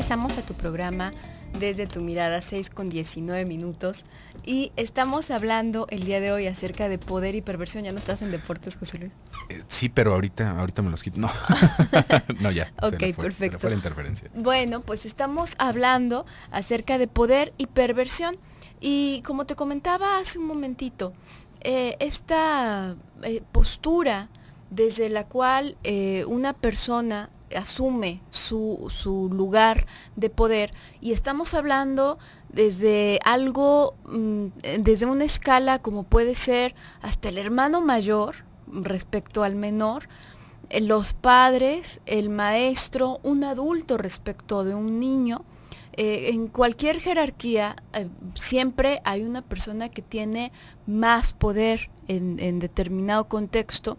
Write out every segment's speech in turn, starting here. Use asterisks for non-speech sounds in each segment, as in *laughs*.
Empezamos a tu programa desde tu mirada 6 con 19 minutos y estamos hablando el día de hoy acerca de poder y perversión. ¿Ya no estás en deportes, José Luis? Eh, sí, pero ahorita, ahorita me los quito. No, *laughs* ya. ok, perfecto. fue la interferencia. Bueno, pues estamos hablando acerca de poder y perversión y como te comentaba hace un momentito, eh, esta eh, postura desde la cual una persona asume su, su lugar de poder y estamos hablando desde algo, mm, desde una escala como puede ser hasta el hermano mayor respecto al menor, eh, los padres, el maestro, un adulto respecto de un niño. Eh, en cualquier jerarquía eh, siempre hay una persona que tiene más poder en, en determinado contexto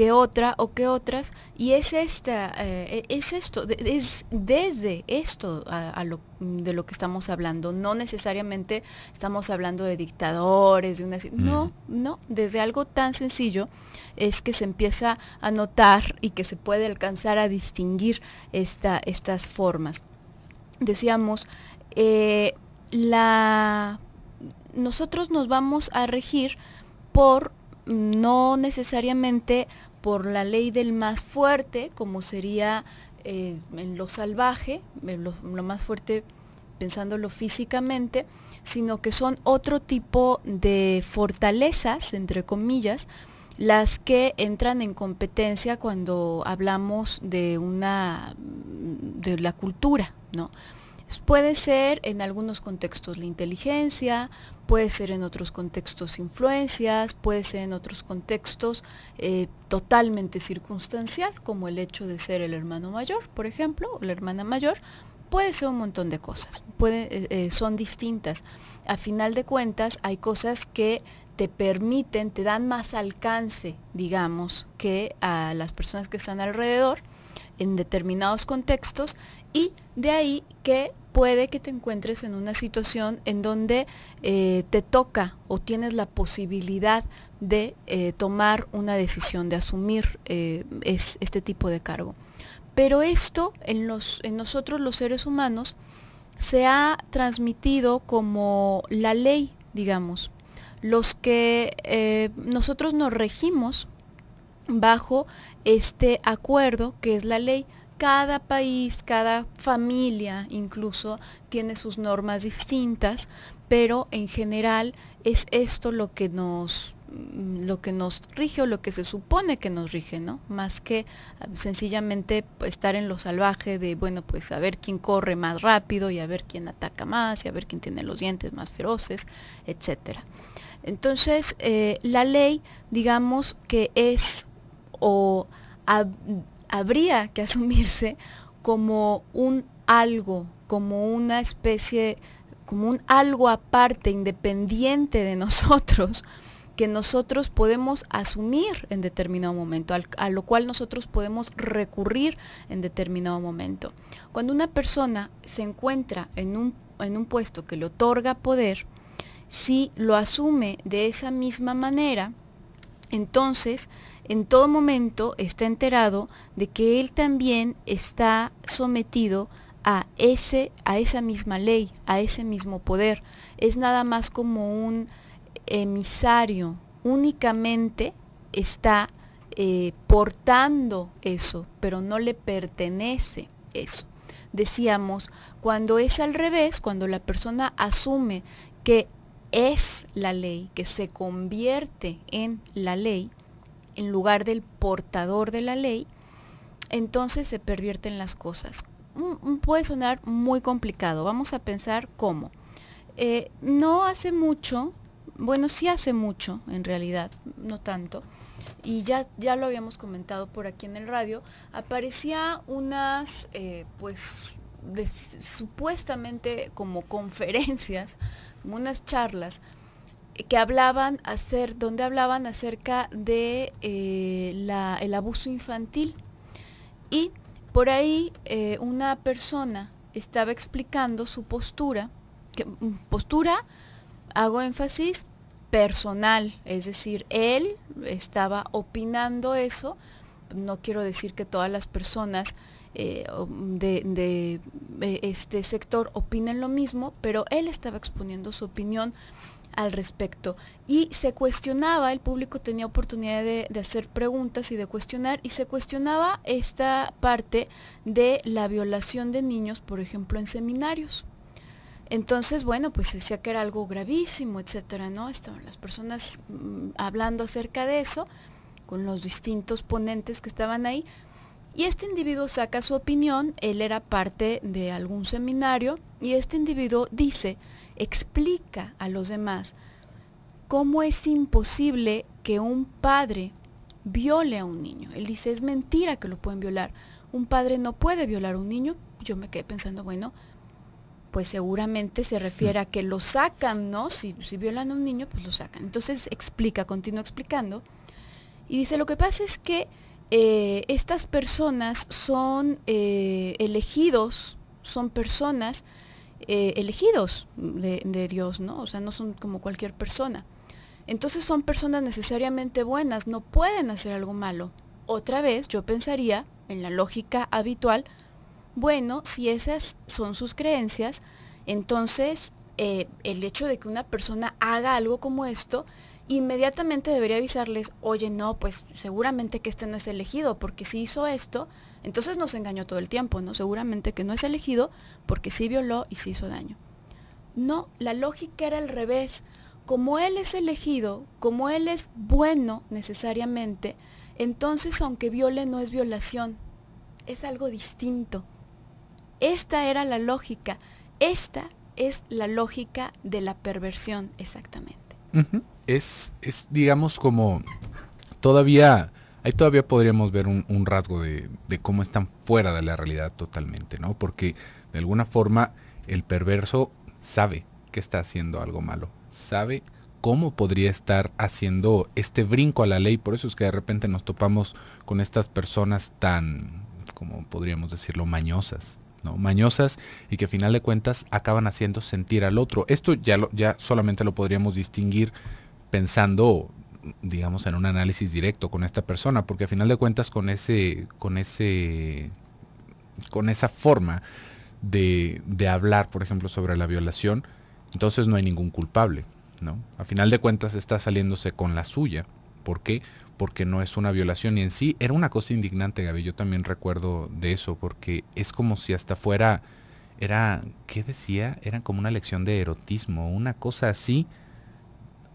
que otra o que otras. Y es esta, eh, e-, es esto, es desde esto de lo que estamos hablando. No necesariamente estamos hablando de dictadores, de una. No, no, desde algo tan sencillo es que se empieza a notar y que se puede alcanzar a distinguir esta, estas formas. Decíamos, eh, la, nosotros nos vamos a regir por no necesariamente por la ley del más fuerte, como sería eh, en lo salvaje, lo, más fuerte pensándolo físicamente, sino que son otro tipo de fortalezas, entre comillas, las que entran en competencia cuando hablamos de una de la cultura, ¿no? Puede ser en algunos contextos la inteligencia, puede ser en otros contextos influencias, puede ser en otros contextos eh, totalmente circunstancial, como el hecho de ser el hermano mayor, por ejemplo, o la hermana mayor, puede ser un montón de cosas, eh, eh, son distintas. A final de cuentas, hay cosas que te permiten, te dan más alcance, digamos, que a las personas que están alrededor en determinados contextos y de ahí que puede que te encuentres en una situación en donde eh, te toca o tienes la posibilidad de eh, tomar una decisión, de asumir eh, este tipo de cargo. Pero esto en, en nosotros los seres humanos se ha transmitido como la ley, digamos, los que nosotros nos regimos bajo este acuerdo que es la ley cada país, cada familia incluso tiene sus normas distintas, pero en general es esto lo que nos mm, lo que nos rige o lo que se supone que nos rige, ¿no? Más que ah, sencillamente estar en lo salvaje de, bueno, pues a ver quién corre más rápido y a ver quién ataca más y a ver quién tiene los dientes más feroces, etcétera. Entonces, eh, la ley, digamos que es o habría que asumirse como un algo, como una especie, como un algo aparte, independiente de nosotros, que nosotros podemos asumir en determinado momento, a lo cual nosotros podemos recurrir en determinado momento. Cuando una persona se encuentra en un, en un puesto que le otorga poder, si lo asume de esa misma manera, entonces en todo momento está enterado de que él también está sometido a, ese, a esa misma ley, a ese mismo poder. Es nada más como un emisario, únicamente está eh, portando eso, pero no le pertenece eso. Decíamos, cuando es al revés, cuando la persona asume que es la ley, que se convierte en la ley, en lugar del portador de la ley, entonces se pervierten las cosas. Puede sonar muy complicado. Vamos a pensar cómo. Eh, no hace mucho, bueno, sí hace mucho en realidad, no tanto, y ya, ya lo habíamos comentado por aquí en el radio, aparecía unas, eh, pues, supuestamente como conferencias, unas charlas, que hablaban hacer, donde hablaban acerca de eh, el abuso infantil y por ahí eh, una persona estaba explicando su postura, mm, postura, hago énfasis, personal, es decir, él estaba opinando eso, no quiero decir que todas las personas eh, de, este sector opinen lo mismo, pero él estaba exponiendo su opinión al respecto. Y se cuestionaba, el público tenía oportunidad de, hacer preguntas y de cuestionar, y se cuestionaba esta parte de la violación de niños, por ejemplo, en seminarios. Entonces, bueno, pues decía que era algo gravísimo, etcétera, ¿no? Estaban las personas mm, hablando acerca de eso, con los distintos ponentes que estaban ahí. Y este individuo saca su opinión, él era parte de algún seminario, y este individuo dice explica a los demás cómo es imposible que un padre viole a un niño. Él dice, es mentira que lo pueden violar. Un padre no puede violar a un niño. Yo me quedé pensando, bueno, pues seguramente se refiere a que lo sacan, ¿no? Si, violan a un niño, pues lo sacan. Entonces explica, continúa explicando. Y dice, lo que pasa es que eh, estas personas son eh, elegidos, son personas eh, elegidos de, Dios, ¿no? O sea, no son como cualquier persona. Entonces son personas necesariamente buenas, no pueden hacer algo malo. Otra vez yo pensaría, en la lógica habitual, bueno, si esas son sus creencias, entonces eh, el hecho de que una persona haga algo como esto, inmediatamente debería avisarles, oye, no, pues seguramente que este no es elegido, porque si hizo esto, entonces nos engañó todo el tiempo, ¿no? Seguramente que no es elegido porque sí violó y sí hizo daño. No, la lógica era al revés. Como él es elegido, como él es bueno necesariamente, entonces aunque viole no es violación, es algo distinto. Esta era la lógica, esta es la lógica de la perversión exactamente. es, es, digamos, como todavía ahí todavía podríamos ver un, rasgo de, cómo están fuera de la realidad totalmente, ¿no? Porque de alguna forma el perverso sabe que está haciendo algo malo, sabe cómo podría estar haciendo este brinco a la ley, por eso es que de repente nos topamos con estas personas tan, como podríamos decirlo, mañosas. ¿no? mañosas y que a final de cuentas acaban haciendo sentir al otro. Esto ya, ya solamente lo podríamos distinguir pensando digamos, en un análisis directo con esta persona, porque a final de cuentas con ese, con ese, con esa forma de, de hablar, por ejemplo, sobre la violación, entonces no hay ningún culpable, ¿no? A final de cuentas está saliéndose con la suya. ¿Por qué? Porque no es una violación y en sí era una cosa indignante, Gaby. Yo también recuerdo de eso, porque es como si hasta fuera, era, ¿qué decía? Era como una lección de erotismo, una cosa así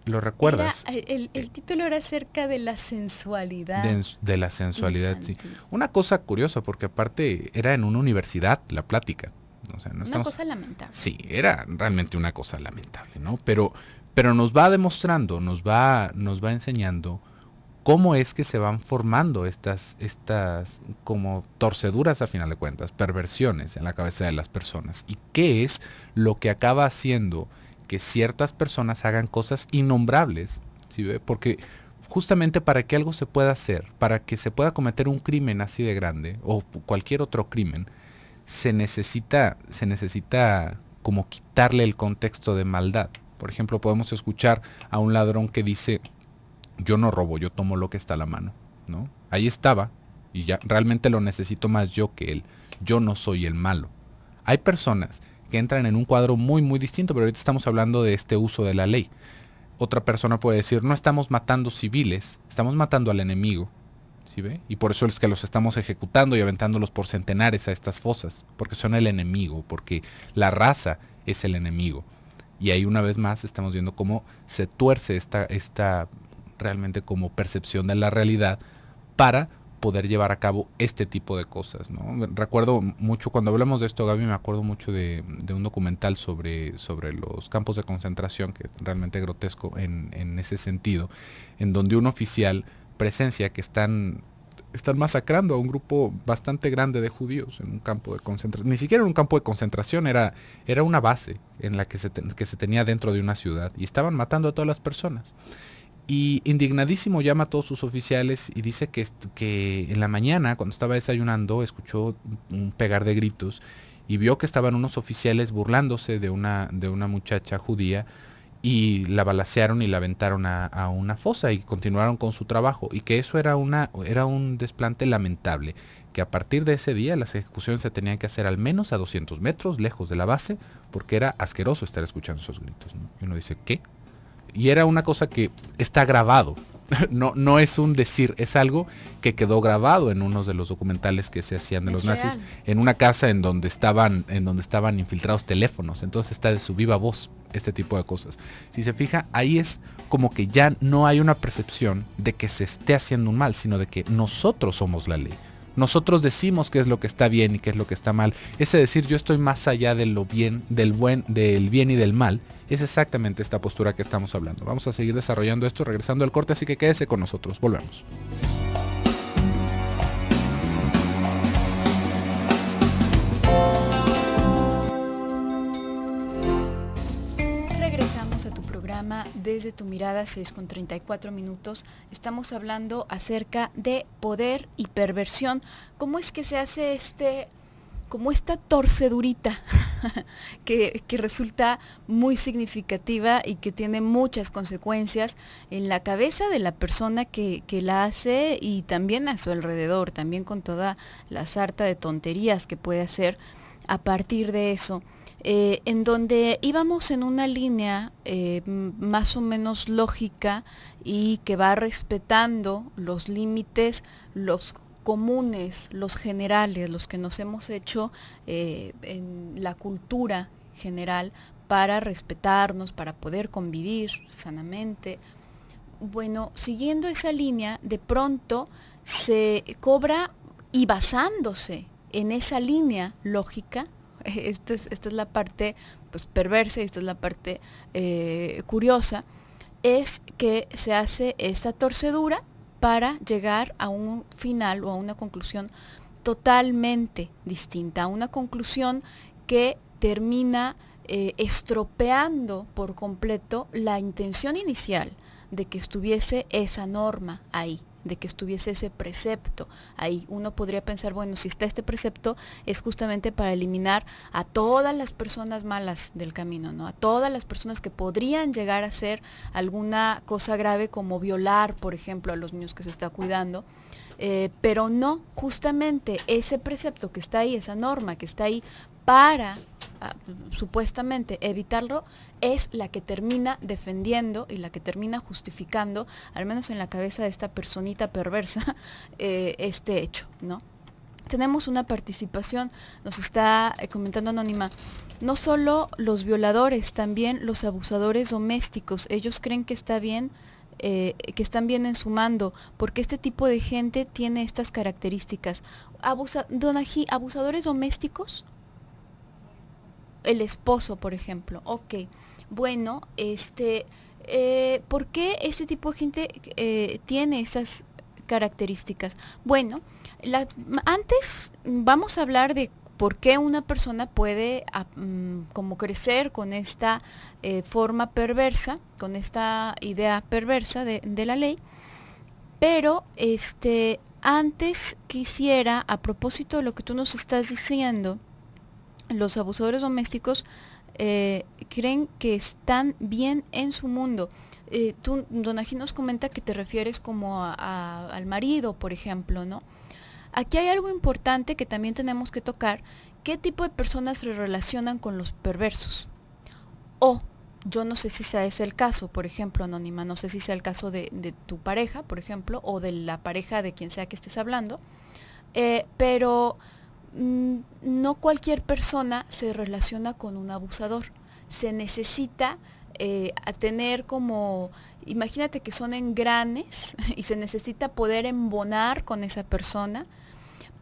¿Lo recuerdas? el, título era acerca de la sensualidad. De, la sensualidad, sí. Una cosa curiosa, porque aparte era en una universidad la plática. una cosa lamentable. Sí, era realmente una cosa lamentable, ¿no? Pero, pero nos va demostrando, nos va, nos va enseñando cómo es que se van formando estas, estas como torceduras a final de cuentas, perversiones en la cabeza de las personas y qué es lo que acaba haciendo que ciertas personas hagan cosas innombrables, ¿sí Porque justamente para que algo se pueda hacer, para que se pueda cometer un crimen así de grande o cualquier otro crimen, se necesita, se necesita como quitarle el contexto de maldad. Por ejemplo, podemos escuchar a un ladrón que dice, yo no robo, yo tomo lo que está a la mano, ¿no? Ahí estaba y ya realmente lo necesito más yo que él. Yo no soy el malo. Hay personas que entran en un cuadro muy, muy distinto, pero ahorita estamos hablando de este uso de la ley. Otra persona puede decir, no estamos matando civiles, estamos matando al enemigo. ¿Sí ve? Y por eso es que los estamos ejecutando y aventándolos por centenares a estas fosas, porque son el enemigo, porque la raza es el enemigo. Y ahí una vez más estamos viendo cómo se tuerce esta, esta realmente como percepción de la realidad para poder llevar a cabo este tipo de cosas. ¿no? Recuerdo mucho, cuando hablamos de esto, Gaby, me acuerdo mucho de, un documental sobre, sobre los campos de concentración, que es realmente grotesco en, ese sentido, en donde un oficial presencia que están están masacrando a un grupo bastante grande de judíos en un campo de concentración. Ni siquiera en un campo de concentración, era, era una base en la que se, que se tenía dentro de una ciudad y estaban matando a todas las personas. Y indignadísimo llama a todos sus oficiales y dice que, en la mañana, cuando estaba desayunando, escuchó un pegar de gritos y vio que estaban unos oficiales burlándose de una, de una muchacha judía y la balacearon y la aventaron a, una fosa y continuaron con su trabajo y que eso era, una, era un desplante lamentable, que a partir de ese día las ejecuciones se tenían que hacer al menos a 200 metros lejos de la base porque era asqueroso estar escuchando esos gritos. Y uno dice, ¿qué? Y era una cosa que está grabado. *laughs* No, no es un decir, es algo que quedó grabado en uno de los documentales que se hacían de los nazis, en una casa en donde estaban, en donde estaban infiltrados teléfonos. Entonces está de su viva voz este tipo de cosas. Si se fija, ahí es como que ya no hay una percepción de que se esté haciendo un mal, sino de que nosotros somos la ley. Nosotros decimos qué es lo que está bien y qué es lo que está mal. Ese decir yo estoy más allá de lo bien, del buen, del bien y del mal, es exactamente esta postura que estamos hablando. Vamos a seguir desarrollando esto regresando al corte, así que quédese con nosotros. Volvemos. Regresamos a tu programa Desde tu mirada 6 con 34 minutos. Estamos hablando acerca de poder y perversión. ¿Cómo es que se hace este como esta torcedurita *laughs* que, que, resulta muy significativa y que tiene muchas consecuencias en la cabeza de la persona que, la hace y también a su alrededor, también con toda la sarta de tonterías que puede hacer a partir de eso. Eh, en donde íbamos en una línea eh, más o menos lógica y que va respetando los límites, los comunes, los generales, los que nos hemos hecho eh, en la cultura general para respetarnos, para poder convivir sanamente. Bueno, siguiendo esa línea, de pronto se cobra y basándose en esa línea lógica, *laughs* esta es, la parte pues, perversa y esta es la parte eh, curiosa, es que se hace esta torcedura para llegar a un final o a una conclusión totalmente distinta, a una conclusión que termina eh, estropeando por completo la intención inicial de que estuviese esa norma ahí de que estuviese ese precepto ahí. Uno podría pensar, bueno, si está este precepto es justamente para eliminar a todas las personas malas del camino, ¿no? A todas las personas que podrían llegar a hacer alguna cosa grave como violar, por ejemplo, a los niños que se está cuidando. Eh, pero no, justamente ese precepto que está ahí, esa norma que está ahí para Ah, supuestamente evitarlo es la que termina defendiendo y la que termina justificando, al menos en la cabeza de esta personita perversa, *laughs* eh, este hecho, ¿no? Tenemos una participación, nos está eh, comentando Anónima, no solo los violadores, también los abusadores domésticos, ellos creen que está bien eh, que están bien en su mando, porque este tipo de gente tiene estas características. Abusa, donají, abusadores domésticos el esposo, por ejemplo. Ok, bueno, este, eh, ¿por qué este tipo de gente eh, tiene esas características? Bueno, antes vamos a hablar de por qué una persona puede mm, como crecer con esta eh, forma perversa, con esta idea perversa de, la ley. Pero este, antes quisiera, a propósito de lo que tú nos estás diciendo, los abusadores domésticos eh, creen que están bien en su mundo. Eh, tú, don Ají nos comenta que te refieres como al marido, por ejemplo, ¿no? Aquí hay algo importante que también tenemos que tocar. ¿Qué tipo de personas se relacionan con los perversos? O, yo no sé si sea ese el caso, por ejemplo, Anónima, no sé si sea el caso de, de tu pareja, por ejemplo, o de la pareja de quien sea que estés hablando, eh, pero Mm, no cualquier persona se relaciona con un abusador. Se necesita eh, a tener como, imagínate que son engranes *laughs* y se necesita poder embonar con esa persona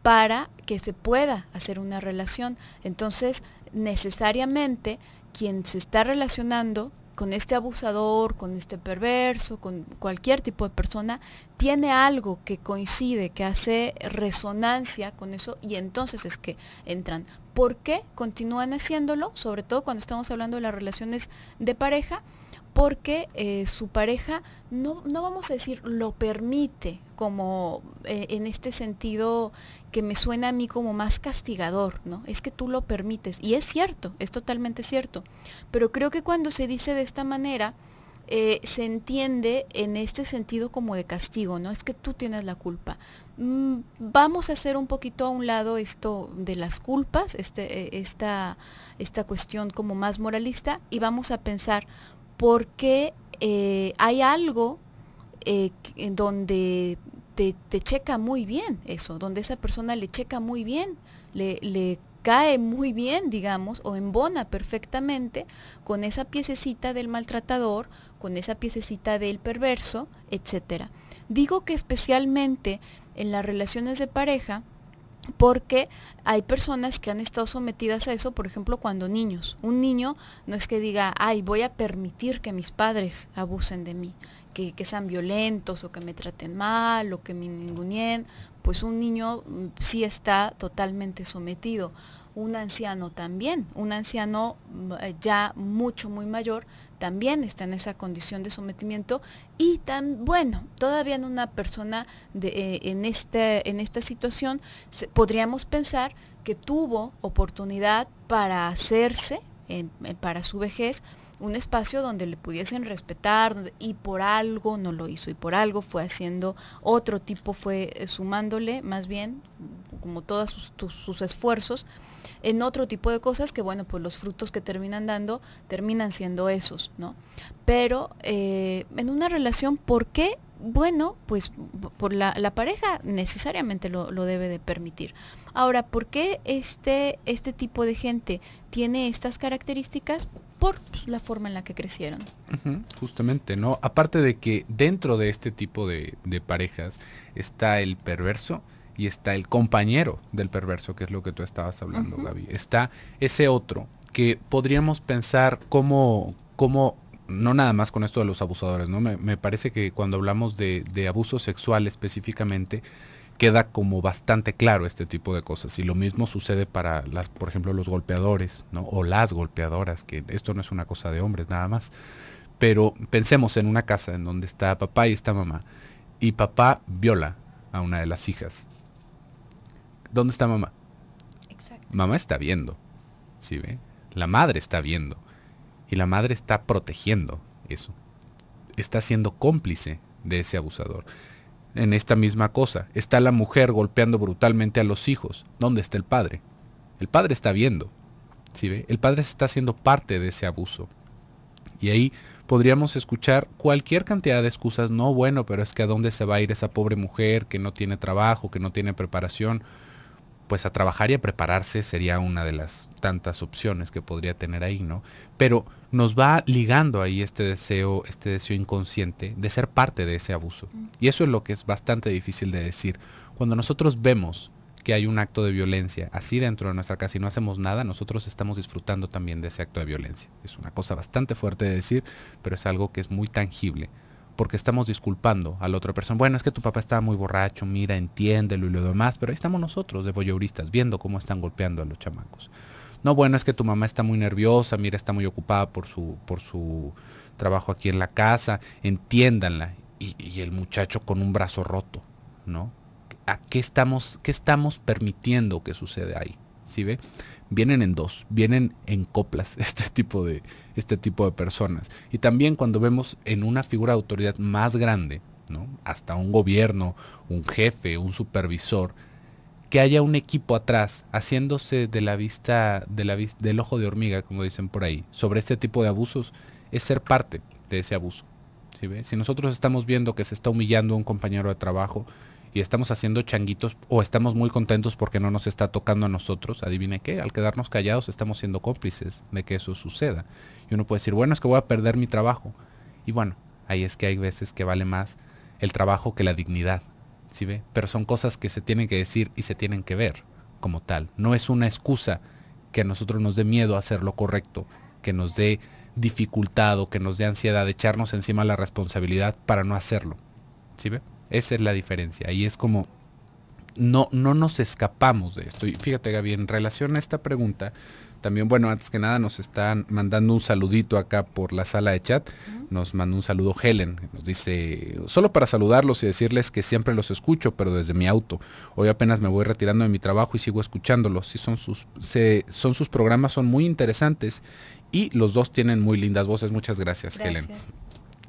para que se pueda hacer una relación. Entonces, necesariamente, quien se está relacionando con este abusador, con este perverso, con cualquier tipo de persona, tiene algo que coincide, que hace resonancia con eso y entonces es que entran. ¿Por qué continúan haciéndolo? Sobre todo cuando estamos hablando de las relaciones de pareja, porque eh, su pareja no, no vamos a decir lo permite, como eh, en este sentido que me suena a mí como más castigador, ¿no? Es que tú lo permites. Y es cierto, es totalmente cierto. Pero creo que cuando se dice de esta manera, eh, se entiende en este sentido como de castigo, ¿no? Es que tú tienes la culpa. Mm, vamos a hacer un poquito a un lado esto de las culpas, este, eh, esta, esta cuestión como más moralista, y vamos a pensar por qué hay algo eh, donde te, checa muy bien eso, donde esa persona le checa muy bien, le, le cae muy bien, digamos, o embona perfectamente con esa piececita del maltratador, con esa piececita del perverso, etc. Digo que especialmente en las relaciones de pareja, porque hay personas que han estado sometidas a eso, por ejemplo, cuando niños. Un niño no es que diga, ay, voy a permitir que mis padres abusen de mí que, sean violentos o que me traten mal o que me ningunien, pues un niño mm, sí está totalmente sometido. Un anciano también, un anciano mm, eh, ya mucho, muy mayor, también está en esa condición de sometimiento y tan bueno todavía en una persona eh, en, este, en esta situación podríamos pensar que tuvo oportunidad para hacerse para su vejez un espacio donde le pudiesen respetar y por algo no lo hizo y por algo fue haciendo otro tipo, fue eh, sumándole más bien como todos sus, esfuerzos en otro tipo de cosas que bueno, pues los frutos que terminan dando terminan siendo esos, ¿no? Pero eh, en una relación, ¿por qué bueno, pues por la, pareja necesariamente lo, debe de permitir. Ahora, ¿por qué este, este tipo de gente tiene estas características? Por pues, la forma en la que crecieron. justamente, ¿no? Aparte de que dentro de este tipo de, parejas está el perverso, y está el compañero del perverso, que es lo que tú estabas hablando, Gaby. Está ese otro que podríamos pensar como, como no nada más con esto de los abusadores, ¿no? Me, parece que cuando hablamos de, abuso sexual específicamente, queda como bastante claro este tipo de cosas. Y lo mismo sucede para las, por ejemplo, los golpeadores, ¿no? O las golpeadoras, que esto no es una cosa de hombres nada más. Pero pensemos en una casa en donde está papá y está mamá. Y papá viola a una de las hijas. ¿Dónde está mamá? Mamá está viendo. ¿Sí ve? La madre está viendo y la madre está protegiendo eso. Está siendo cómplice de ese abusador. En esta misma cosa, está la mujer golpeando brutalmente a los hijos. ¿Dónde está el padre? El padre está viendo. ¿sí ve? El padre está siendo parte de ese abuso. Y ahí podríamos escuchar cualquier cantidad de excusas. No, bueno, pero es que a dónde se va a ir esa pobre mujer que no tiene trabajo, que no tiene preparación. Pues a trabajar y a prepararse sería una de las tantas opciones que podría tener ahí, ¿no? Pero nos va ligando ahí este deseo, este deseo inconsciente de ser parte de ese abuso. Y eso es lo que es bastante difícil de decir. Cuando nosotros vemos que hay un acto de violencia así dentro de nuestra casa y no hacemos nada, nosotros estamos disfrutando también de ese acto de violencia. Es una cosa bastante fuerte de decir, pero es algo que es muy tangible porque estamos disculpando a la otra persona. Bueno, es que tu papá estaba muy borracho, mira, entiéndelo y lo demás, pero ahí estamos nosotros de voyeuristas, viendo cómo están golpeando a los chamacos no, bueno, es que tu mamá está muy nerviosa, mira, está muy ocupada por su, por su trabajo aquí en la casa, entiéndanla. Y, el muchacho con un brazo roto, ¿no? ¿A qué estamos, qué estamos permitiendo que suceda ahí? ¿Sí ve? Vienen en dos, vienen en coplas *laughs* este tipo de, este tipo de personas. Y también cuando vemos en una figura de autoridad más grande, ¿no? Hasta un gobierno, un jefe, un supervisor, que haya un equipo atrás haciéndose de la vista, del ojo de hormiga, como dicen por ahí, sobre este tipo de abusos, es ser parte de ese abuso. Si nosotros estamos viendo que se está humillando a un compañero de trabajo y estamos haciendo changuitos o estamos muy contentos porque no nos está tocando a nosotros, adivine qué, al quedarnos callados estamos siendo cómplices de que eso suceda. Y uno puede decir, bueno, es que voy a perder mi trabajo. Y bueno, ahí es que hay veces que vale más el trabajo que la dignidad ¿sí Pero son cosas que se tienen que decir y se tienen que ver como tal. No es una excusa que a nosotros nos dé miedo a hacer lo correcto, que nos dé dificultad o que nos dé ansiedad de echarnos encima la responsabilidad para no hacerlo. ¿Sí ve? Esa es la diferencia. Y es como no, no nos escapamos de esto. Y fíjate, Gaby, en relación a esta pregunta, también, bueno, antes que nada nos están mandando un saludito acá por la sala de chat. Nos mandó un saludo Helen. Nos dice, solo para saludarlos y decirles que siempre los escucho, pero desde mi auto. Hoy apenas me voy retirando de mi trabajo y sigo escuchándolos. Sí, son sus, son sus programas, son muy interesantes y los dos tienen muy lindas voces. Muchas gracias, Helen.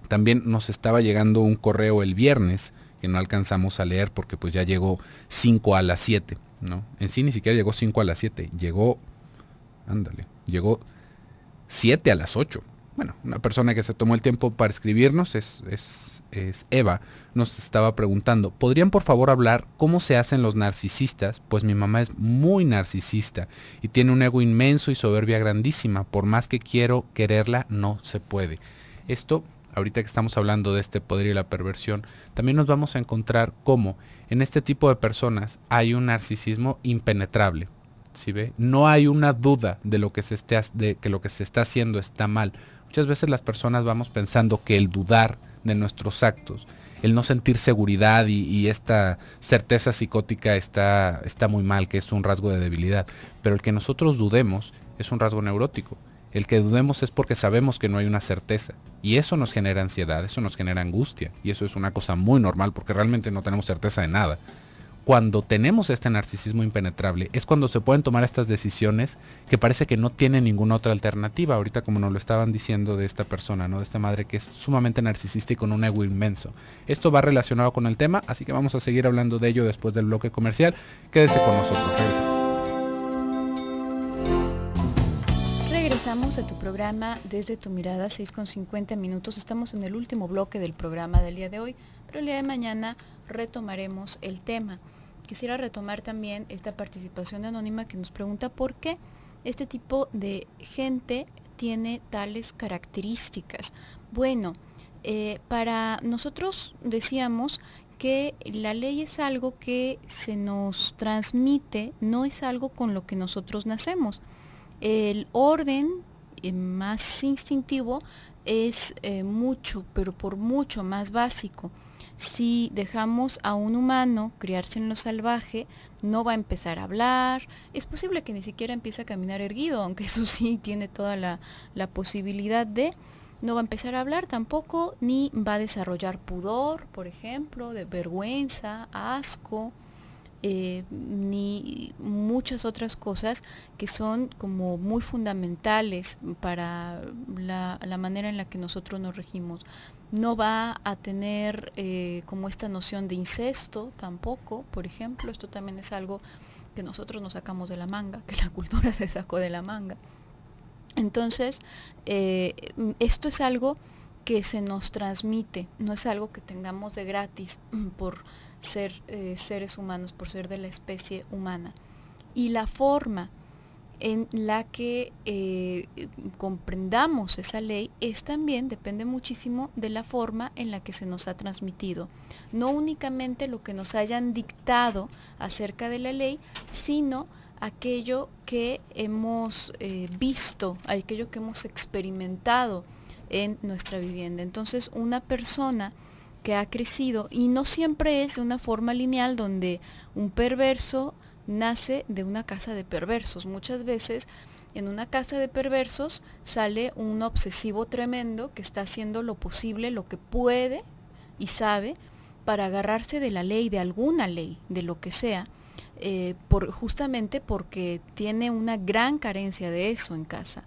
También nos estaba llegando un correo el viernes que no alcanzamos a leer porque pues ya llegó 5 a las 7. ¿no? En sí ni siquiera llegó 5 a las 7, llegó Ándale. Llegó 7 a las 8. Bueno, una persona que se tomó el tiempo para escribirnos es, es, es Eva. Nos estaba preguntando, ¿podrían por favor hablar cómo se hacen los narcisistas? Pues mi mamá es muy narcisista y tiene un ego inmenso y soberbia grandísima. Por más que quiero quererla, no se puede. Esto ahorita que estamos hablando de este poder y la perversión, también nos vamos a encontrar cómo en este tipo de personas hay un narcisismo impenetrable ve? No hay una duda de lo que se que lo que se está haciendo está mal. Muchas veces las personas vamos pensando que el dudar de nuestros actos, el no sentir seguridad y, esta certeza psicótica está, está muy mal, que es un rasgo de debilidad. Pero el que nosotros dudemos es un rasgo neurótico. El que dudemos es porque sabemos que no hay una certeza. Y eso nos genera ansiedad, eso nos genera angustia. Y eso es una cosa muy normal porque realmente no tenemos certeza de nada cuando tenemos este narcisismo impenetrable, es cuando se pueden tomar estas decisiones que parece que no tiene ninguna otra alternativa, ahorita como nos lo estaban diciendo de esta persona, ¿no? De esta madre que es sumamente narcisista y con un ego inmenso. Esto va relacionado con el tema, así que vamos a seguir hablando de ello después del bloque comercial. Quédese con nosotros, regresamos. Regresamos a tu programa desde tu mirada, 6 con 50 minutos. Estamos en el último bloque del programa del día de hoy, pero el día de mañana retomaremos el tema quisiera retomar también esta participación anónima que nos pregunta por qué este tipo de gente tiene tales características. Bueno, eh, para nosotros decíamos que la ley es algo que se nos transmite, no es algo con lo que nosotros nacemos. El orden eh, más instintivo es eh, mucho, pero por mucho más básico si dejamos a un humano criarse en lo salvaje, no va a empezar a hablar, es posible que ni siquiera empiece a caminar erguido, aunque eso *laughs* sí tiene toda la, posibilidad de, no va a empezar a hablar tampoco, ni va a desarrollar pudor, por ejemplo, de vergüenza, asco, eh, ni muchas otras cosas que son como muy fundamentales para la, manera en la que nosotros nos regimos no va a tener eh, como esta noción de incesto tampoco, por ejemplo, esto también es algo que nosotros nos sacamos de la manga, que la *laughs* cultura se sacó de la manga. Entonces, eh, esto es algo que se nos transmite, no es algo que tengamos de gratis *clears throat* por ser eh, seres humanos, por ser de la especie humana. Y la forma en la que eh, comprendamos esa ley es también, depende muchísimo de la forma en la que se nos ha transmitido. No únicamente lo que nos hayan dictado acerca de la ley, sino aquello que hemos eh, visto, aquello que hemos experimentado en nuestra vivienda. Entonces, una persona que ha crecido, y no siempre es de una forma lineal donde un perverso nace de una casa de perversos. Muchas veces en una casa de perversos sale un obsesivo tremendo que está haciendo lo posible, lo que puede y sabe para agarrarse de la ley, de alguna ley, de lo que sea, eh, por, justamente porque tiene una gran carencia de eso en casa.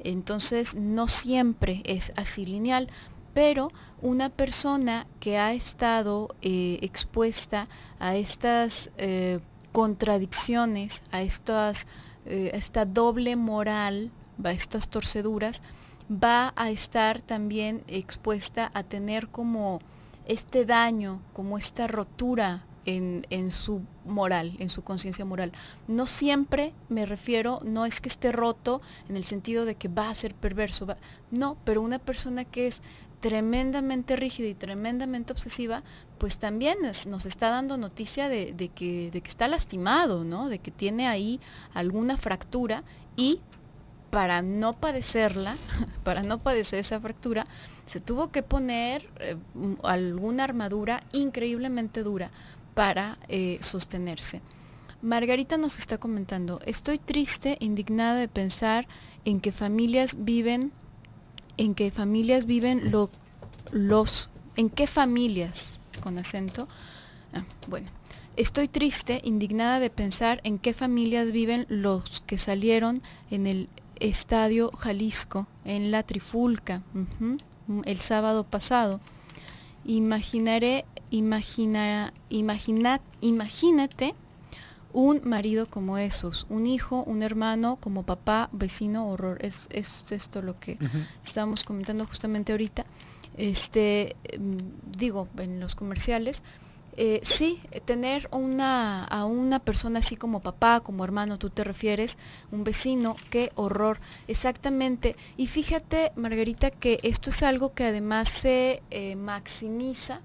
Entonces no siempre es así lineal, pero una persona que ha estado eh, expuesta a estas eh, contradicciones, a estas, eh, esta doble moral, a estas torceduras, va a estar también expuesta a tener como este daño, como esta rotura en, en su moral, en su conciencia moral. No siempre me refiero, no es que esté roto en el sentido de que va a ser perverso, va, no, pero una persona que es tremendamente rígida y tremendamente obsesiva, pues también nos está dando noticia de, que, está lastimado, ¿no? De que tiene ahí alguna fractura y para no padecerla, *laughs* para no padecer esa fractura, se tuvo que poner eh, alguna armadura increíblemente dura para eh, sostenerse. Margarita nos está comentando, estoy triste, indignada de pensar en que familias viven en qué familias viven los, en qué familias, con acento, ah, bueno, estoy triste, indignada de pensar en qué familias viven los que salieron en el Estadio Jalisco, en la Trifulca, el sábado pasado. Imaginaré, imagina, imaginad, imagínate un marido como esos, un hijo, un hermano como papá, vecino, horror. Es, es esto lo que estamos estábamos comentando justamente ahorita. Este, em, digo, en los comerciales. Eh, sí, tener una, a una persona así como papá, como hermano, tú te refieres, un vecino, qué horror, exactamente. Y fíjate, Margarita, que esto es algo que además se eh, maximiza,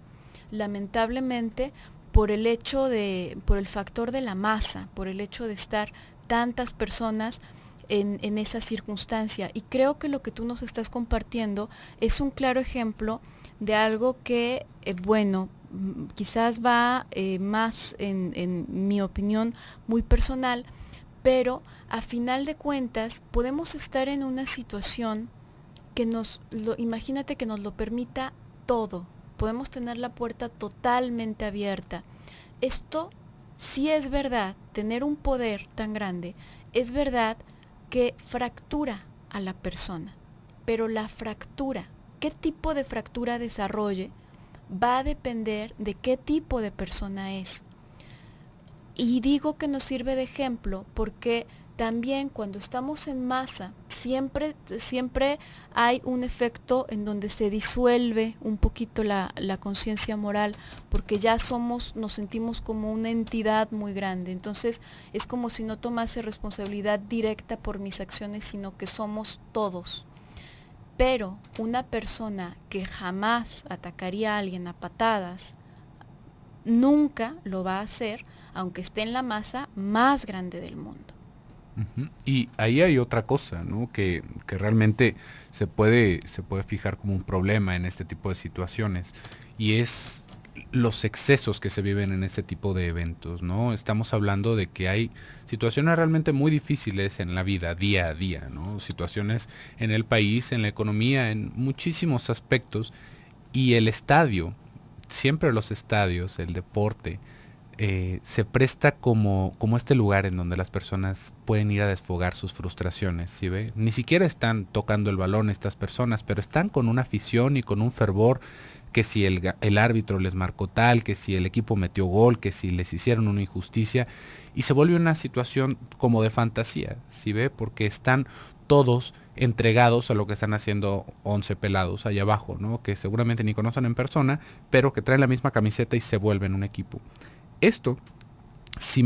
lamentablemente, por el hecho de, por el factor de la masa, por el hecho de estar tantas personas en, esa circunstancia. Y creo que lo que tú nos estás compartiendo es un claro ejemplo de algo que, eh, bueno, mm, quizás va eh, más en, mi opinión muy personal, pero a final de cuentas podemos estar en una situación que nos, imagínate que nos lo permita todo, podemos tener la puerta totalmente abierta. Esto sí es verdad, tener un poder tan grande, es verdad que fractura a la persona, pero la fractura, qué tipo de fractura desarrolle, va a depender de qué tipo de persona es. Y digo que nos sirve de ejemplo porque también cuando estamos en masa, siempre, siempre hay un efecto en donde se disuelve un poquito la, la conciencia moral, porque ya somos, nos sentimos como una entidad muy grande. Entonces es como si no tomase responsabilidad directa por mis acciones, sino que somos todos. Pero una persona que jamás atacaría a alguien a patadas, nunca lo va a hacer, aunque esté en la masa más grande del mundo. Y ahí hay otra cosa, Que, realmente se puede, se puede fijar como un problema en este tipo de situaciones. Y es los excesos que se viven en este tipo de eventos, ¿no? Estamos hablando de que hay situaciones realmente muy difíciles en la vida, día a día, Situaciones en el país, en la economía, en muchísimos aspectos. Y el estadio, siempre los estadios, el deporte, eh, se presta como, como este lugar en donde las personas pueden ir a desfogar sus frustraciones, ¿sí ve? Ni siquiera están tocando el balón estas personas, pero están con una afición y con un fervor que si el, árbitro les marcó tal, que si el equipo metió gol, que si les hicieron una injusticia, y se vuelve una situación como de fantasía, ¿sí ve? Porque están todos entregados a lo que están haciendo 11 pelados allá abajo, ¿no? Que seguramente ni conocen en persona, pero que traen la misma camiseta y se vuelven un equipo. Esto, si,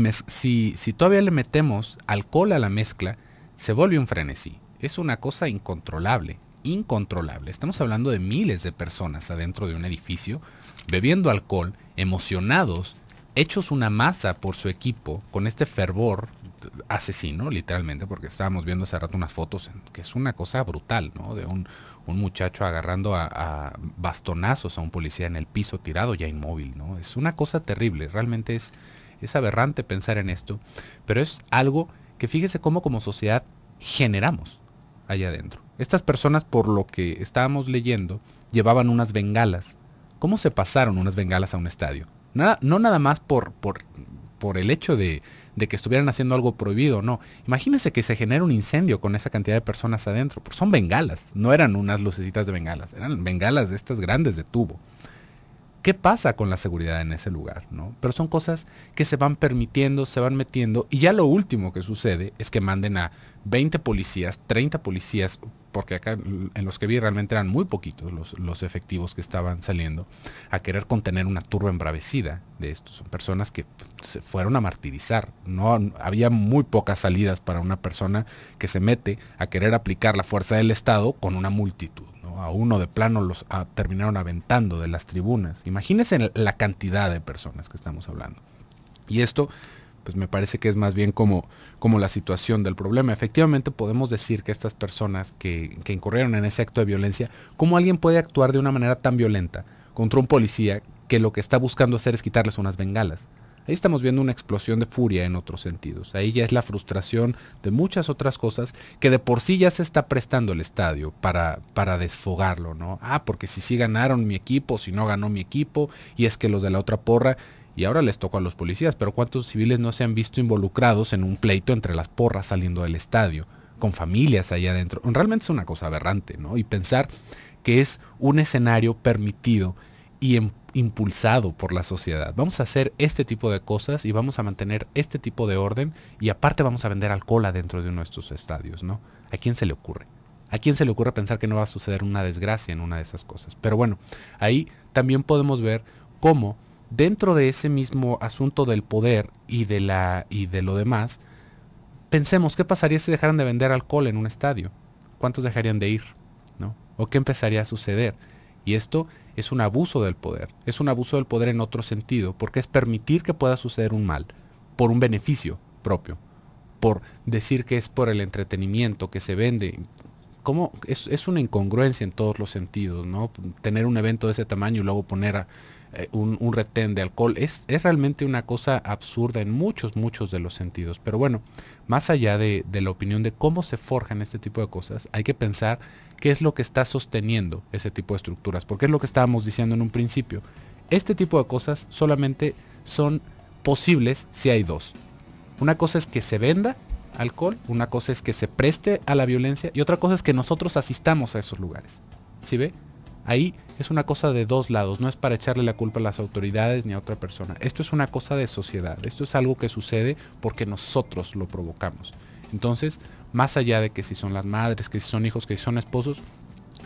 si, todavía le metemos alcohol a la mezcla, se vuelve un frenesí. Es una cosa incontrolable, incontrolable. Estamos hablando de miles de personas adentro de un edificio, bebiendo alcohol, emocionados, hechos una masa por su equipo, con este fervor asesino, literalmente, porque estábamos viendo hace rato unas fotos, que es una cosa brutal, ¿no? De un, muchacho agarrando a, bastonazos a un policía en el piso tirado ya inmóvil, ¿no? Es una cosa terrible, realmente es, es aberrante pensar en esto, pero es algo que fíjese cómo como sociedad generamos allá adentro. Estas personas, por lo que estábamos leyendo, llevaban unas bengalas. ¿Cómo se pasaron unas bengalas a un estadio? Nada, no nada más por, por, por el hecho de, de que estuvieran haciendo algo prohibido o no. Imagínense que se genera un incendio con esa cantidad de personas adentro. por pues son bengalas, no eran unas lucecitas de bengalas, eran bengalas de estas grandes de tubo qué pasa con la seguridad en ese lugar, ¿no? Pero son cosas que se van permitiendo, se van metiendo, y ya lo último que sucede es que manden a 20 policías, 30 policías, porque acá en los que vi realmente eran muy poquitos los, efectivos que estaban saliendo, a querer contener una turba embravecida de estos. Son personas que se fueron a martirizar. No, había muy pocas salidas para una persona que se mete a querer aplicar la fuerza del Estado con una multitud. A uno de plano los terminaron aventando de las tribunas. Imagínense la cantidad de personas que estamos hablando. Y esto, pues me parece que es más bien como, como la situación del problema. Efectivamente podemos decir que estas personas que, que incurrieron en ese acto de violencia, ¿cómo alguien puede actuar de una manera tan violenta contra un policía que lo que está buscando hacer es quitarles unas bengalas? ahí estamos viendo una explosión de furia en otros sentidos. Ahí ya es la frustración de muchas otras cosas que de por sí ya se está prestando el estadio para, para desfogarlo, ¿no? Ah, porque si sí ganaron mi equipo, si no ganó mi equipo, y es que los de la otra porra, y ahora les tocó a los policías, pero ¿cuántos civiles no se han visto involucrados en un pleito entre las porras saliendo del estadio? con familias ahí adentro. Realmente es una cosa aberrante, ¿no? Y pensar que es un escenario permitido Em, impulsado por la sociedad. Vamos a hacer este tipo de cosas y vamos a mantener este tipo de orden y aparte vamos a vender alcohol adentro de nuestros estadios, ¿no? ¿A quién se le ocurre? ¿A quién se le ocurre pensar que no va a suceder una desgracia en una de esas cosas? Pero bueno, ahí también podemos ver cómo dentro de ese mismo asunto del poder y de, la, y de lo demás, pensemos qué pasaría si dejaran de vender alcohol en un estadio. ¿Cuántos dejarían de ir? ¿No? ¿O qué empezaría a suceder? Y esto es un abuso del poder. Es un abuso del poder en otro sentido, porque es permitir que pueda suceder un mal por un beneficio propio, por decir que es por el entretenimiento que se vende. Como es, es, una incongruencia en todos los sentidos, ¿no? Tener un evento de ese tamaño y luego poner a eh, un, retén de alcohol. Es, es, realmente una cosa absurda en muchos, muchos de los sentidos. Pero bueno, más allá de, de la opinión de cómo se forjan este tipo de cosas, hay que pensar qué es lo que está sosteniendo ese tipo de estructuras. Porque es lo que estábamos diciendo en un principio. Este tipo de cosas solamente son posibles si hay dos. Una cosa es que se venda alcohol, una cosa es que se preste a la violencia y otra cosa es que nosotros asistamos a esos lugares. ¿Sí ve? Ahí es una cosa de dos lados, no es para echarle la culpa a las autoridades ni a otra persona. Esto es una cosa de sociedad, esto es algo que sucede porque nosotros lo provocamos. Entonces, más allá de que si son las madres, que si son hijos, que si son esposos,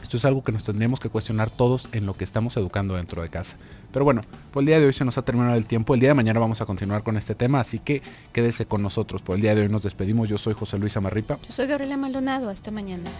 esto es algo que nos tendríamos que cuestionar todos en lo que estamos educando dentro de casa. Pero bueno, por el día de hoy se nos ha terminado el tiempo. El día de mañana vamos a continuar con este tema, así que quédese con nosotros. Por el día de hoy nos despedimos. Yo soy José Luis Amarripa. Yo soy Gabriela Maldonado. Hasta mañana.